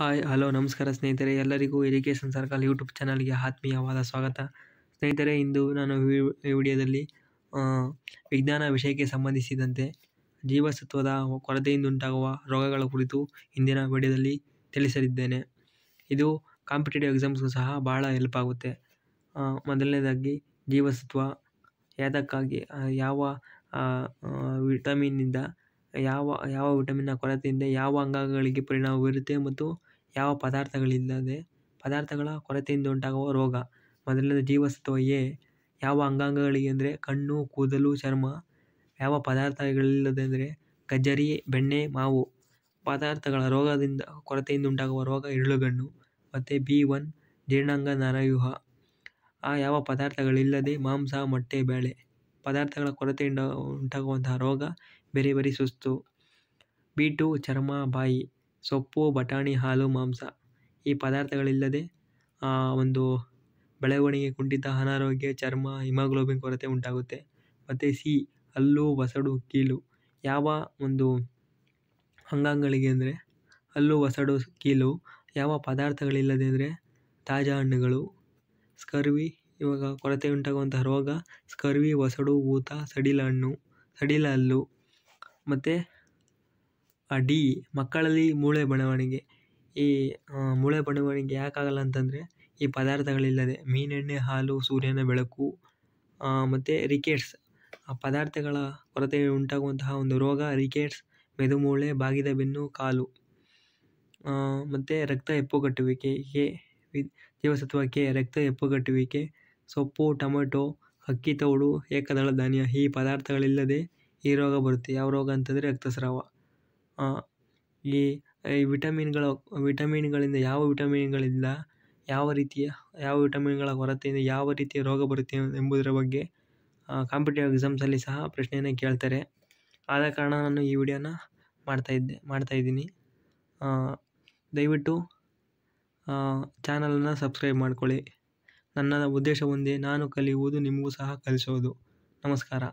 hi hello ನಮಸ್ಕಾರ ಸ್ನೇಹಿತರೆ ಎಲ್ಲರಿಗೂ ಇರಿಗೇಷನ್ ಸರ್ಕಲ್ ಯೂಟ್ಯೂಬ್ ಚಾನಲ್ಗೆ ಆತ್ಮೀಯವಾದ ಸ್ವಾಗತ ಸ್ನೇಹಿತರೆ ಇಂದು ನಾನು ವಿಡಿಯೋದಲ್ಲಿ ವಿಜ್ಞಾನ ವಿಷಯಕ್ಕೆ ಸಂಬಂಧಿಸಿದಂತೆ ಜೀವಸತ್ವದ ಕೊರತೆಯಿಂದ ಉಂಟಾಗುವ ರೋಗಗಳ ಕುರಿತು ಇಂದಿನ ವಿಡಿಯೋದಲ್ಲಿ ತಿಳಿಸಲಿದ್ದೇನೆ ಇದು ಕಾಂಪಿಟೇಟಿವ್ ಎಕ್ಸಾಮ್ಸ್ಗೂ ಸಹ ಭಾಳ ಹೆಲ್ಪ್ ಆಗುತ್ತೆ ಮೊದಲನೇದಾಗಿ ಜೀವಸತ್ವ ಯಾತಕ್ಕಾಗಿ ಯಾವ ವಿಟಮಿನ್ನಿಂದ ಯಾವ ಯಾವ ವಿಟಮಿನ್ನ ಕೊರತೆಯಿಂದ ಯಾವ ಅಂಗಗಳಿಗೆ ಪರಿಣಾಮ ಬೀರುತ್ತೆ ಮತ್ತು ಯಾವ ಪದಾರ್ಥಗಳಿಲ್ಲದೆ ಪದಾರ್ಥಗಳ ಕೊರತೆಯಿಂದ ಉಂಟಾಗುವ ರೋಗ ಮೊದಲನೇದು ಜೀವಸತ್ವ ಎ ಯಾವ ಅಂಗಾಂಗಗಳಿಗೆ ಅಂದರೆ ಕಣ್ಣು ಕೂದಲು ಚರ್ಮ ಯಾವ ಪದಾರ್ಥಗಳಿಲ್ಲದೆ ಅಂದರೆ ಗಜ್ಜರಿ ಬೆಣ್ಣೆ ಮಾವು ಪದಾರ್ಥಗಳ ರೋಗದಿಂದ ಕೊರತೆಯಿಂದ ಉಂಟಾಗುವ ರೋಗ ಇರುಳುಗಣ್ಣು ಮತ್ತು ಬಿ ಒನ್ ಜೀರ್ಣಾಂಗ ನರವ್ಯೂಹ ಆ ಯಾವ ಪದಾರ್ಥಗಳಿಲ್ಲದೆ ಮಾಂಸ ಮೊಟ್ಟೆ ಬೇಳೆ ಪದಾರ್ಥಗಳ ಕೊರತೆಯಿಂದ ಉಂಟಾಗುವಂತಹ ರೋಗ ಬೇರೆ ಬೇರೆ ಸುಸ್ತು ಬಿ ಟು ಚರ್ಮ ಬಾಯಿ ಸೊಪ್ಪು ಬಟಾಣಿ ಹಾಲು ಮಾಂಸ ಈ ಪದಾರ್ಥಗಳಿಲ್ಲದೆ ಒಂದು ಬೆಳವಣಿಗೆ ಕುಂಠಿತ ಅನಾರೋಗ್ಯ ಚರ್ಮ ಹಿಮೋಗ್ಲೋಬಿನ್ ಕೊರತೆ ಉಂಟಾಗುತ್ತೆ ಮತ್ತು ಸಿ ಹಲ್ಲು ಒಸಡು ಕೀಲು ಯಾವ ಒಂದು ಅಂಗಾಂಗಗಳಿಗೆ ಅಂದರೆ ಹಲ್ಲು ಒಸಡು ಕೀಲು ಯಾವ ಪದಾರ್ಥಗಳಿಲ್ಲದೆ ಅಂದರೆ ತಾಜಾ ಹಣ್ಣುಗಳು ಸ್ಕರ್ವಿ ಇವಾಗ ಕೊರತೆ ಉಂಟಾಗುವಂತಹ ರೋಗ ಸ್ಕರ್ವಿ ಒಸಡು ಊತ ಸಡಿಲ ಹಣ್ಣು ಸಡಿಲ ಹಲ್ಲು ಮತ್ತು ಡಿ ಮಕ್ಕಳಲ್ಲಿ ಮೂಳೆ ಬೆಳವಣಿಗೆ ಈ ಮೂಳೆ ಬೆಳವಣಿಗೆ ಯಾಕಾಗಲ್ಲ ಅಂತಂದರೆ ಈ ಪದಾರ್ಥಗಳಿಲ್ಲದೆ ಮೀನೆಣ್ಣೆ ಹಾಲು ಸೂರ್ಯನ ಬೆಳಕು ಮತ್ತು ರಿಕೇಟ್ಸ್ ಆ ಪದಾರ್ಥಗಳ ಕೊರತೆ ಉಂಟಾಗುವಂತಹ ಒಂದು ರೋಗ ರಿಕೇಟ್ಸ್ ಮೆದುಮೂಳೆ ಬಾಗಿದ ಬೆನ್ನು ಕಾಲು ಮತ್ತು ರಕ್ತ ಹೆಪ್ಪುಗಟ್ಟುವಿಕೆ ಕೆ ಜೀವಸತ್ವಕ್ಕೆ ರಕ್ತ ಹೆಪ್ಪುಗಟ್ಟುವಿಕೆ ಸೊಪ್ಪು ಟೊಮೆಟೊ ಅಕ್ಕಿ ತೌಡು ಏಕದಳ ಧಾನ್ಯ ಈ ಪದಾರ್ಥಗಳಿಲ್ಲದೆ ಈ ರೋಗ ಬರುತ್ತೆ ಯಾವ ರೋಗ ಅಂತಂದರೆ ರಕ್ತಸ್ರಾವ ಈ ಈ ವಿಟಮಿನ್ಗಳ ವಿಟಮಿನ್ಗಳಿಂದ ಯಾವ ವಿಟಮಿನ್ಗಳಿಂದ ಯಾವ ರೀತಿಯ ಯಾವ ವಿಟಮಿನ್ಗಳ ಕೊರತೆಯಿಂದ ಯಾವ ರೀತಿಯ ರೋಗ ಬರುತ್ತೆ ಎಂಬುದರ ಬಗ್ಗೆ ಕಾಂಪಿಟೇಟಿವ್ ಎಕ್ಸಾಮ್ಸಲ್ಲಿ ಸಹ ಪ್ರಶ್ನೆಯನ್ನು ಕೇಳ್ತಾರೆ ಆದ ಕಾರಣ ನಾನು ಈ ವಿಡಿಯೋನ ಮಾಡ್ತಾ ಮಾಡ್ತಾಯಿದ್ದೆ ಮಾಡ್ತಾಯಿದ್ದೀನಿ ದಯವಿಟ್ಟು ಚಾನಲನ್ನು ಸಬ್ಸ್ಕ್ರೈಬ್ ಮಾಡಿಕೊಳ್ಳಿ ನನ್ನ ಉದ್ದೇಶ ಒಂದೇ ನಾನು ಕಲಿಯುವುದು ನಿಮಗೂ ಸಹ ಕಲಿಸೋದು ನಮಸ್ಕಾರ